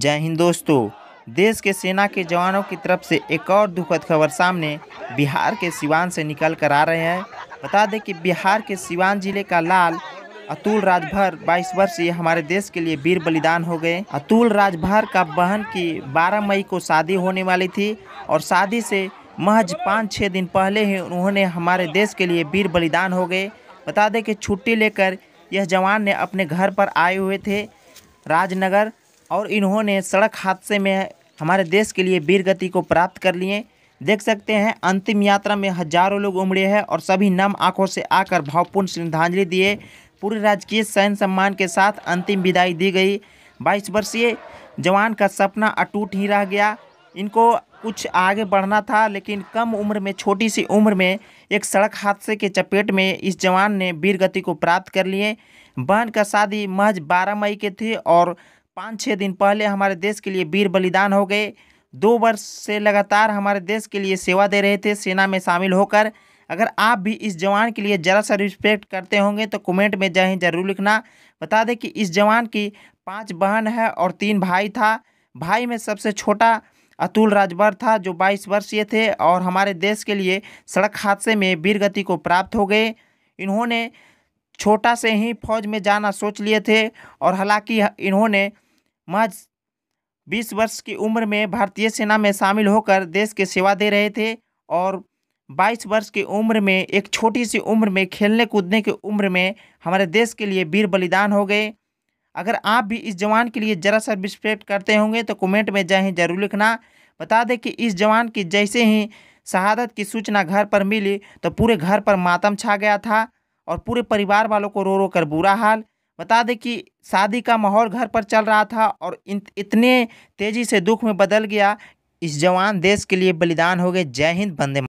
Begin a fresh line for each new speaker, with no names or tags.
जय हिंद दोस्तों देश के सेना के जवानों की तरफ से एक और दुखद खबर सामने बिहार के सिवान से निकल कर आ रहे हैं बता दें कि बिहार के सिवान जिले का लाल अतुल राजभर 22 ये हमारे देश के लिए वीर बलिदान हो गए अतुल राजभर का बहन की 12 मई को शादी होने वाली थी और शादी से महज पाँच छः दिन पहले ही उन्होंने हमारे देश के लिए वीर बलिदान हो गए बता दें कि छुट्टी लेकर यह जवान ने अपने घर पर आए हुए थे राजनगर और इन्होंने सड़क हादसे में हमारे देश के लिए वीर गति को प्राप्त कर लिए देख सकते हैं अंतिम यात्रा में हजारों लोग उमड़े हैं और सभी नम आंखों से आकर भावपूर्ण श्रद्धांजलि दिए पूरे राजकीय सैन्य सम्मान के साथ अंतिम विदाई दी गई बाईस वर्षीय जवान का सपना अटूट ही रह गया इनको कुछ आगे बढ़ना था लेकिन कम उम्र में छोटी सी उम्र में एक सड़क हादसे के चपेट में इस जवान ने वीर गति को प्राप्त कर लिए बहन का शादी महज बारह मई के थी और पाँच छः दिन पहले हमारे देश के लिए वीर बलिदान हो गए दो वर्ष से लगातार हमारे देश के लिए सेवा दे रहे थे सेना में शामिल होकर अगर आप भी इस जवान के लिए ज़रा सा रिस्पेक्ट करते होंगे तो कमेंट में जाए जरूर लिखना बता दें कि इस जवान की पांच बहन है और तीन भाई था भाई में सबसे छोटा अतुल राजभर था जो 22 वर्षीय थे और हमारे देश के लिए सड़क हादसे में वीर गति को प्राप्त हो गए इन्होंने छोटा से ही फौज में जाना सोच लिए थे और हालांकि इन्होंने महज बीस वर्ष की उम्र में भारतीय सेना में शामिल होकर देश के सेवा दे रहे थे और बाईस वर्ष की उम्र में एक छोटी सी उम्र में खेलने कूदने की उम्र में हमारे देश के लिए वीर बलिदान हो गए अगर आप भी इस जवान के लिए ज़रा सा रिस्पेक्ट करते होंगे तो कमेंट में जय हिंद जरूर लिखना बता दें कि इस जवान की जैसे ही शहादत की सूचना घर पर मिली तो पूरे घर पर मातम छा गया था और पूरे परिवार वालों को रो रो कर बुरा हाल बता दें कि शादी का माहौल घर पर चल रहा था और इतने तेज़ी से दुख में बदल गया इस जवान देश के लिए बलिदान हो गए जय हिंद बंदे